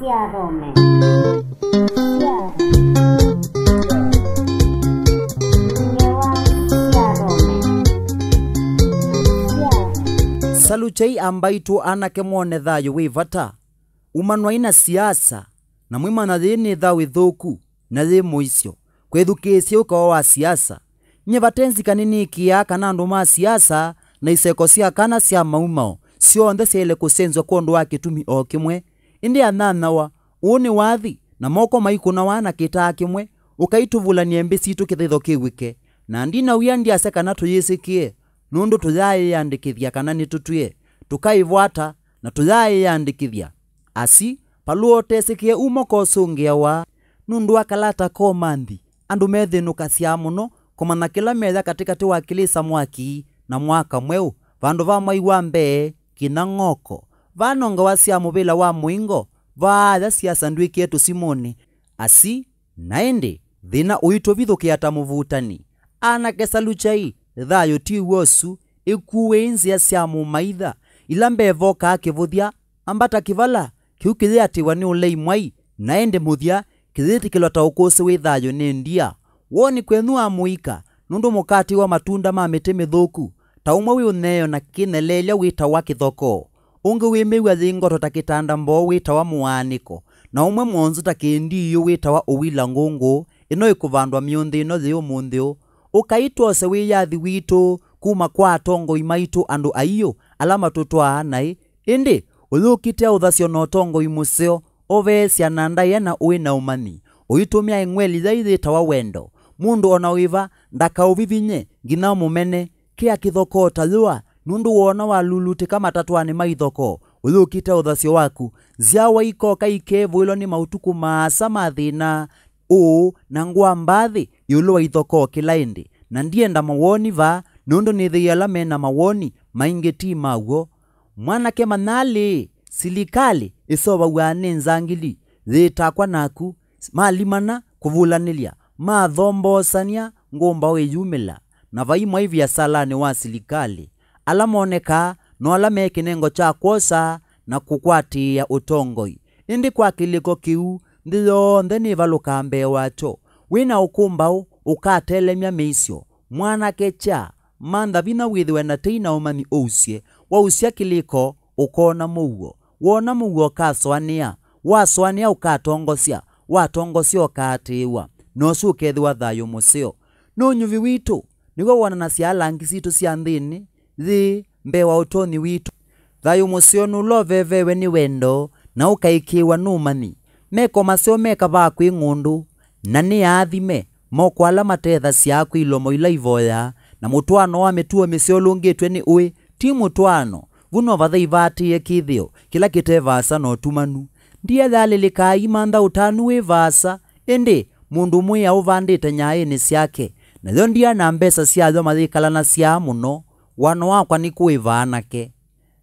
Siadome. saluchei ambaitu anakemwone thayu wi vata umanwai na siasa na mwimana thini thawi thuku na thi muisyo kwithukiisye ukoo wa siasa nyivatenzi kanini kia kana andu ma siasa na iseko sia kana sia maumao sionthe syaile kusenzwa kwondu wa kitumi o kimwe indi athanawa uu ni wathi na moko maiku na wana kitaa kimwe ukaituvulania mbi situ kithitho kiwike na ndinawia ndiase kana tuyisikie nundu tuyaiyandikithia kana nitutwie tukaivwata na tuyaiyandikithia asi paluo tesikie umoko wa nundu akalata komanthi andu methinuka sia muno komana kila metha katikati wa kilisa mwaki na mwaka mweu vandu va mwai wa mbee kina ng'oko vanonga wa syamuvila wa mwingo vaatha siasa ndwiki yetu simoni asi naindi thina uyu tuvithukia ta muvutani anake saluchai thayo ti wosu ikuwe nzia sya mumaitha ila mbevoka akivuthia ambata kivala kiu kithiatiwa ni ulei mwai naende muthia kithitikilwa ta ukusi wi thayo ni ndia woni kwenu amuika nundu mukati wa matunda ma miti mithuku ta umwe wi uneyo na kinelelia witawa kithoko ungi wimĩua thing'oto ta kĩtanda mboo wĩtawa muaniko na ũmwe mwonzu ta kĩndi iyũ wĩtawa ũwila ngũngũ ĩno ĩkũvandwa mĩũnthĩ ĩno thĩ ũmũnthĩũ ũkaitwose wĩyathi witũ kuma kwa atongoi maitũ andũ aiyũ ala matũtwaa nai ĩndĩ ũthũkite ũthasyo na ũtongoi mũseo ũveesya na ndaye na umani ũmanyi ũitumia ing'weli yai yĩtawa wendo mundu ona wiva ndakauvivinye ngina mũmene kĩa ta yũa nundu wona walulutika matatwani maithoko uthukite uthasyo waku ziawa ikoka ikevuilwa ni mautuku maasa mathina uu na ngwa mbathi iulu wa ithoko kilaindi na ndienda mawoni va nundu me mena mawoni maingi ti maw'o mwanake manali silikali isovawa ni nzangili thitakwa naku malimana kuvulanilya mathombosania ngumba wiyumila na vaimwa iviasalani wa silikali ala ala no alamoneka cha kwosa na kukwatiya utongoi indi kwa kiliko kiu nthi yonthe valuka mbee wakyo wina ukumbau ukatelemya miisyo mwanake kya manda vina withiwe na tina umani uusye wausya kiliko ukona muuo wona muuo kaswania waswania ukatongosia watongosya ukatiwa nosu ukethiwa thayu museo nunyuvi witu nigwo wonanasya langi situ sya nthini thi mbee wa utoni witu thayu mucio nulovevewe ni wendo na ukaikiwa numani meko meka mekavaa kwi ng'undu na ni athime moko ala matethasia kwi ilomo ila ivoya na mutwano wa mituo misio lungitwe ni ui ti mutwano vuno vathai vatie kithio kila kitevasa na utumanu ndiethaalilikaa imantha utanu wi vaasa indi mundu mwi auvandite nyaini syake nayo ndiana mbeca syathio mathikala na sia muno wano wakwa anake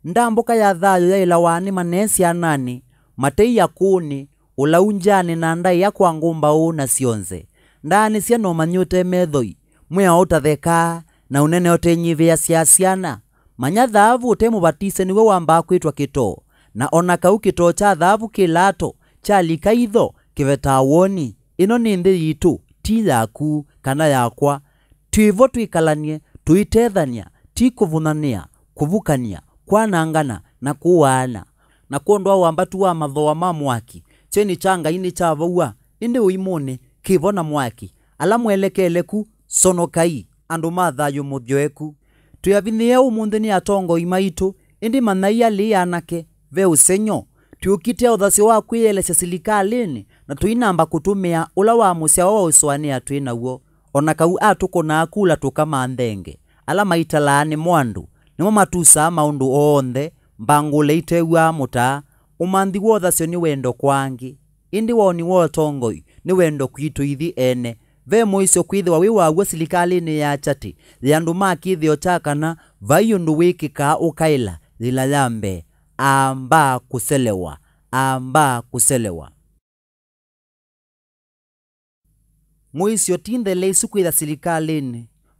ndambuka ya thayo yaila wani manesi anani matei yakuni ulaunjani na ndai kwa ngumba uu na cionse ndaani ciana manyute methoi mwea utatheka na unene utenyivia cia ciana manya thavu utemuvatise niwe wambaa kwitwa kitoo na ona kau kitoo cha thavu kilato chalika itho kivetaa woni ino ni nthi yitu ti yaku kana yakwa twivo twikalanie twitethania tikuvunania kuvukania kwanangana na kuwaana na kwondo ao ambatu wa mathoa ma mwaki cheni changa ini vaua indi uimone kivona mwaki ala mwelekeleku sonokai andu mathayo muthyoeku tuyaviniie umunthi ni atongo imaitu indi manai ali anake ve usenyo tuukite uthasyo wa kwiyelesya silikalini na tuinamba kutumia ula wa musyawa wa usoania twinaw'o ona kau atukunaa kula tukamanthenge ala maitalaa nĩmo andũ nĩmo matusaa maũndũ oonthe mbangũleitewʼaa mũtaa ũmanthi wothasyo nĩ wendo kwaangĩ ĩndĩ wooni wa ũtongoi nĩ wendo kwitũithi ene ve mũĩsyo kwĩthĩwa wĩ wa wʼo silikalĩnĩ ya kyatĩ yĩ andũ ma kĩthĩo kya kana vai ũndũ wĩ kĩkaa ũkaĩla yĩla ya mbee ama kũselaaakũselewaĩ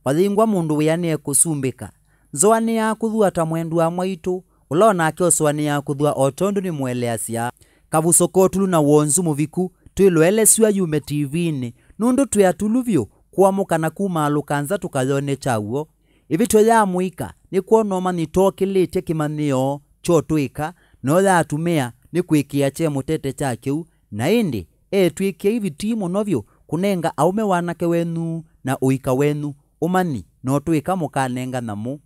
wathingwa mundu wianie kusumbika nzoa ni kuthua ta mwendu wa mwaitu ula onake usoa ni yakuthua o tondu ni mweleasya kavusokotulu na wonzu muviku twilwelesua yume tv-ini nundu twi atulu vyu kuamukana kumaluka nza tukayone chaw'o ivityo ya mwika nikwona noma nitokilitye kimanio cho twika no yatumia ni kwikia che mutete cha kiu na indi etwikia iviti muno vyu kunenga aume wanake wenu na uika wenu umani tuika mukanenga namu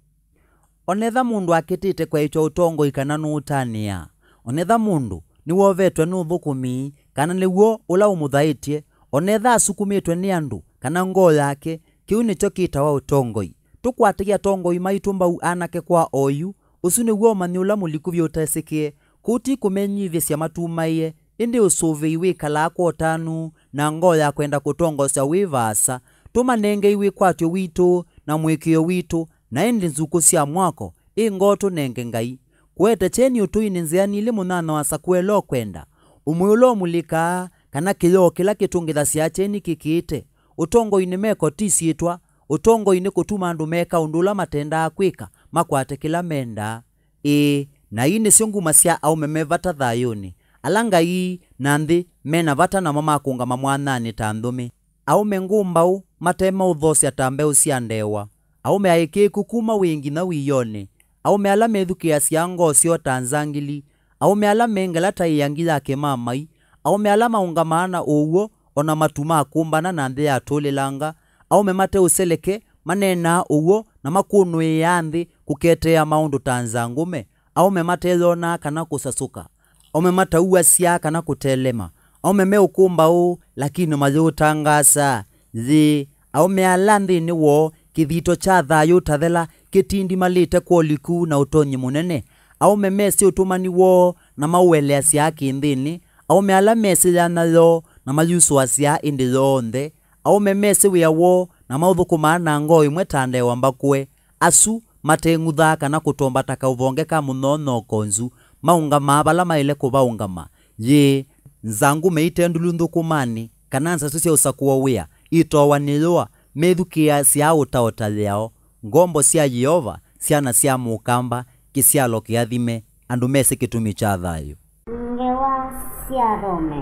onetha mundu akitite utongo ikana kana utania onetha mundu niwovetwe thukumi kana nĩguo ũla umuthaitie onetha asukumĩtwe nĩ andũ kana ngoo yake kĩu chokita wa ũtongoi tũkwatĩgĩa tongoi maitũ mbau anake kwa oyu ũcu nĩguo ũmanyi ũla mũliku vyũtesikĩe kũu ti kũmenyithya sya matumaiye ĩndĩ ũsũvĩi wĩkalaa kwa na ngoo ya kwenda kũtongosa wĩ vaasa tuma nenge iwe kwatyo witu na mwikio witu na indi nzuku sya mwako ingoto nenge ngai kuete cheni utuini nziani ili munana wasa kuelewa kwenda umwi ula umulikaa kana kiyoo kila kitungithasya cheni kikiite utongoini mekotisitwa utongoini kutuma andu meka undu ula matendaa kwika makwate kila mendaa ii na ii nisyo nguma sya aume me vata thayuni ala ngai na nthi mena vata namo makungama mwanani ta nthumi aume ngumbau matema uthosia ta mbeu cia ndewa aume aikiku kuma wingi na wiyone aume ala methukia cia ngosio ta nzangili aume ala mengela ta iyangia mamai aume ala maungamana uw'o ona matuma akumbana na nthi yatulilanga aume mate useleke manena uw'o na makunwiia nthi kuketea maundu ta nzangume aume matethonaa kana kusasuka aume uwa sia kana kutelema aume ukumba u lakini mayutangasa thi aume ala nthini wo kithito cha thayu tathela kitindimalite kwoliku na utonyi munene aume mesi utumani wo na maueleasya kinthini aume ala mesi yanayo na mayusuasya indi yonthe aume mesi wia wo na mauthukumaa na ngoo imwe ta ndewa mbakue asu mateng'utha kana kutombataka uvonge ka munoonoko nzu maungamaa vala maile kuvaungama yi nzangu meitendula nthukumani kana nsasu sya usakuwa wia itowanilwa mithukia sya utaota liao ngombo sya yehova syana sya mukamba kisyalo kiathime andu mesi kitumi kya thayu ngewa sya thome